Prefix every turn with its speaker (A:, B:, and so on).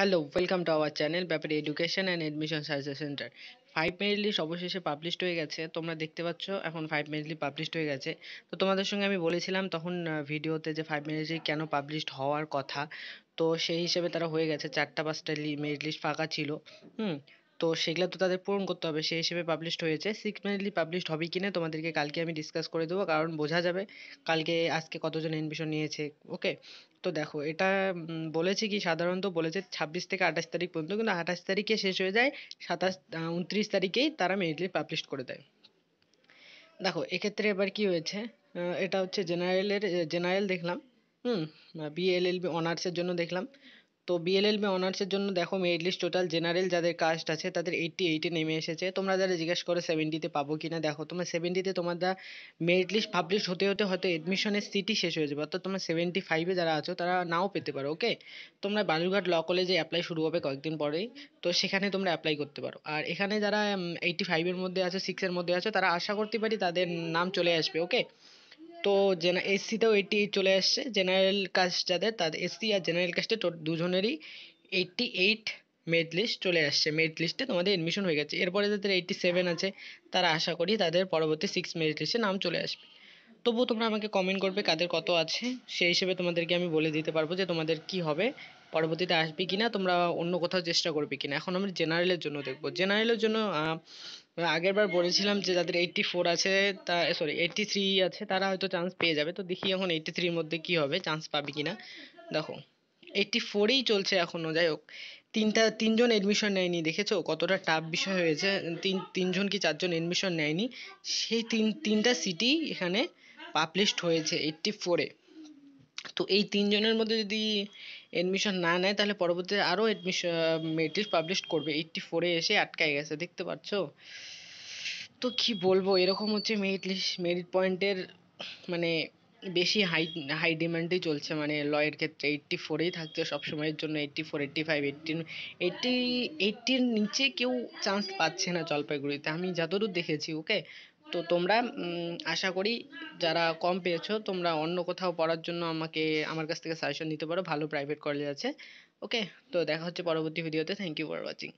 A: hello welcome to our channel ব্যাপারে education and admission service centre five minute list published পাবলিশড হয়ে গেছে তোমরা দেখতে পাচ্ছ এখন ফাইভ মিনিট লিস্ট পাবলিশড হয়ে গেছে তো তোমাদের সঙ্গে আমি বলেছিলাম তখন ভিডিওতে যে ফাইভ মিনিট লিস্ট কেন পাবলিশড হওয়ার কথা তো সেই হিসেবে তারা হয়ে গেছে চারটা পাঁচটা মেরিট লিস্ট ফাঁকা ছিল হুম তো সেগুলো তো তাদের পূরণ করতে হবে সেই হিসেবে পাবলিশড হয়েছে সিগমেন্টলি পাবলিশড হবে কি না তোমাদেরকে কালকে আমি ডিসকাস করে দেবো কারণ বোঝা যাবে কালকে আজকে কতজন এডমিশন নিয়েছে ওকে তো দেখো এটা বলেছে কি সাধারণত বলেছে ছাব্বিশ থেকে আঠাশ তারিখ পর্যন্ত কিন্তু আঠাশ তারিখে শেষ হয়ে যায় সাতাশ উনত্রিশ তারিখেই তারা মেনলি পাবলিশ করে দেয় দেখো এক্ষেত্রে এবার কি হয়েছে এটা হচ্ছে জেনারেলের জেনারেল দেখলাম হুম বিএলএলবি অনার্সের জন্য দেখলাম তো বিএলএল বা অনার্সের জন্য দেখো মেরিট লিস্ট টোটাল জেনারেল যাদের কাস্ট আছে তাদের এইটটি এইটে নেমে এসেছে তোমরা যারা জিজ্ঞেস করো সেভেন্টিতে পাবো কি না দেখো তোমার সেভেন্টিতে তোমার দা মেরিট লিস্ট পাবলিশ হতে হতে হয়তো এডমিশনের সিটই শেষ হয়ে যাবে অর্থাৎ তোমার সেভেন্টি ফাইভে যারা আছো তারা নাও পেতে পারো ওকে তোমরা বালুরঘাট ল কলেজে অ্যাপ্লাই শুরু হবে কয়েকদিন পরেই তো সেখানে তোমরা অ্যাপ্লাই করতে পারো আর এখানে যারা এইটটি ফাইভের মধ্যে আছো সিক্সের মধ্যে আছো তারা আশা করতে পারি তাদের নাম চলে আসবে ওকে তো জেনা এসসিতেও এইটি চলে আসছে জেনারেল কাস্ট যাদের তাদের এসসি আর জেনারেল কাস্টে দুজনেরই এইটটি এইট মেড লিস্ট চলে আসছে মেড লিস্টে তোমাদের এডমিশন হয়ে গেছে এরপরে যাদের এইটটি সেভেন আছে তারা আশা করি তাদের পরবর্তী সিক্স মেড লিস্টে নাম চলে আসবে তবুও তোমরা আমাকে কমেন্ট করবে কাদের কত আছে সেই হিসেবে তোমাদেরকে আমি বলে দিতে পারবো যে তোমাদের কি হবে পরবর্তীতে আসবে কিনা তোমরা অন্য কোথাও চেষ্টা করবে কিনা এখন আমি জেনারেলের জন্য দেখবো জেনারেলের জন্য আগের বার বলেছিলাম যে যাদের এইটটি ফোর আছে তা সরি এইটটি থ্রি আছে তারা হয়তো চান্স পেয়ে যাবে তো দেখি এখন এইটটি থ্রির মধ্যে কি হবে চান্স পাবে কিনা দেখো এইটটি ফোরেই চলছে এখনও যাই হোক তিনটা তিনজন এডমিশন নেয়নি দেখেছো কতটা টাফ বিষয় হয়েছে তিন তিনজন কি চারজন এডমিশন নেয়নি সেই তিন তিনটা সিটি এখানে পাবলিশড হয়েছে এইটটি ফোরে তো এই তিনজনের মধ্যে যদি অ্যাডমিশন না নেয় তাহলে পরবর্তীতে আরও অ্যাডমিশন মেট্রিক পাবলিশ করবে এইটটি ফোরে এসে আটকায় গেছে দেখতে পাচ্ছ তো কি বলবো এরকম হচ্ছে মেরিট লিস্ট মেরিট পয়েন্টের মানে বেশি হাই হাই ডিমান্ডই চলছে মানে লয়ের ক্ষেত্রে এইট্টি ফোরেই থাকছে সবসময়ের জন্য eighty four eighty five eighteen eighty এইট্টির নিচে কেউ চান্স পাচ্ছে না জলপাইগুড়িতে আমি যতদূর দেখেছি ওকে তো তোমরা আশা করি যারা কম পেয়েছো তোমরা অন্য কোথাও পড়ার জন্য আমাকে আমার কাছ থেকে সাজেশন নিতে পারো ভালো প্রাইভেট কলেজ আছে ওকে তো দেখা হচ্ছে পরবর্তী ভিডিওতে থ্যাংক ইউ ফর ওয়াচিং